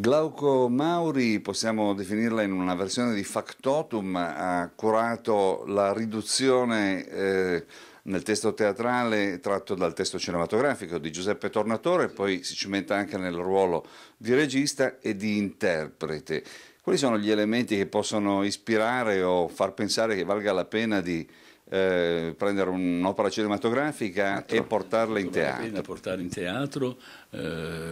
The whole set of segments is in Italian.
Glauco Mauri, possiamo definirla in una versione di factotum, ha curato la riduzione eh, nel testo teatrale tratto dal testo cinematografico di Giuseppe Tornatore, poi si cimenta anche nel ruolo di regista e di interprete. Quali sono gli elementi che possono ispirare o far pensare che valga la pena di eh, prendere un'opera cinematografica teatro, e portarla in teatro. Vale portare in teatro eh,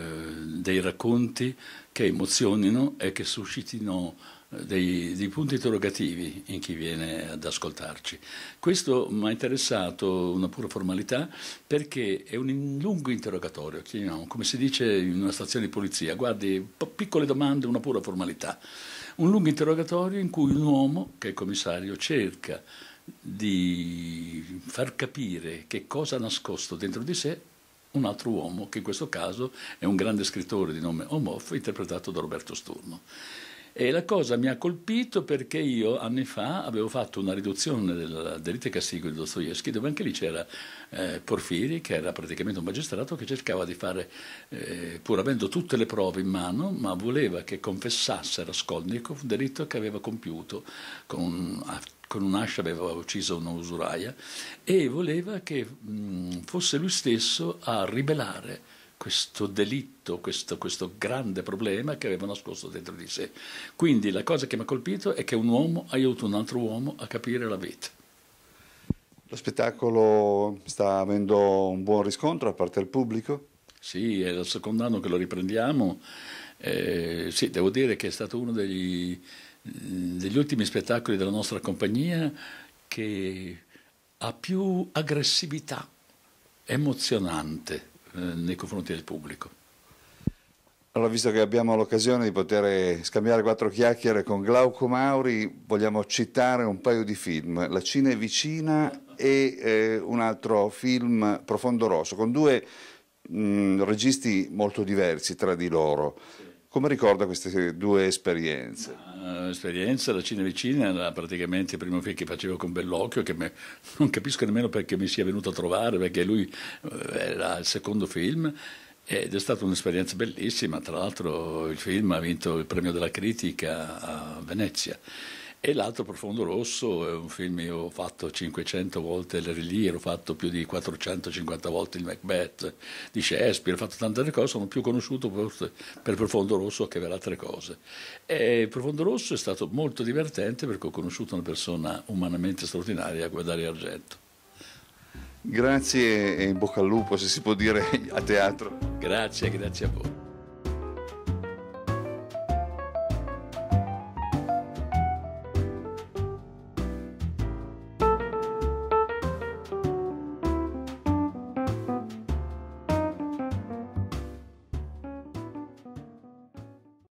dei racconti che emozionino e che suscitino eh, dei, dei, punti interrogativi in chi viene ad ascoltarci. Questo mi ha interessato una pura formalità perché è un lungo interrogatorio, come si dice in una stazione di polizia, guardi, piccole domande, una pura formalità. Un lungo interrogatorio in cui un uomo, che è commissario, cerca di far capire che cosa ha nascosto dentro di sé un altro uomo, che in questo caso è un grande scrittore di nome Omoff, interpretato da Roberto Sturno. E la cosa mi ha colpito perché io anni fa avevo fatto una riduzione della Derite Castigo di Dostoevsky, dove anche lì c'era eh, Porfiri, che era praticamente un magistrato che cercava di fare, eh, pur avendo tutte le prove in mano, ma voleva che confessasse Raskolnikov un delitto che aveva compiuto con un con un'ascia aveva ucciso un'usuraia e voleva che mh, mm, fosse lui stesso a ribellare questo delitto, questo, questo, grande problema che aveva nascosto dentro di sé. Quindi la cosa che mi ha colpito è che un uomo aiuta un altro uomo a capire la vita. Lo spettacolo sta avendo un buon riscontro a parte il pubblico? Sì, è il secondo anno che lo riprendiamo. Eh, sì, devo dire che è stato uno degli, Mm, degli ultimi spettacoli della nostra compagnia che ha più aggressività emozionante eh, nei confronti del pubblico. Allora, visto che abbiamo l'occasione di poter scambiare quattro chiacchiere con Glauco Mauri, vogliamo citare un paio di film, La Cina è vicina e eh, un altro film, Profondo Rosso, con due mh, mm, registi molto diversi tra di loro. Come ricorda queste due esperienze? eh, esperienza, la Cina vicina era praticamente il primo film che facevo con Bellocchio, che me, non capisco nemmeno perché mi sia venuto a trovare, perché lui eh, era il secondo film. Ed è stata un'esperienza bellissima, tra l'altro il film ha vinto il premio della critica a Venezia e l'altro Profondo Rosso è un film che ho fatto 500 volte il Relier, ho fatto più di 450 volte il Macbeth di Shakespeare, ho fatto tante cose, sono più conosciuto per, per Profondo Rosso che per altre cose. E Profondo Rosso è stato molto divertente perché ho conosciuto una persona umanamente straordinaria come Dario Argento. Grazie e in bocca al lupo se si può dire a teatro. Grazie, grazie a voi.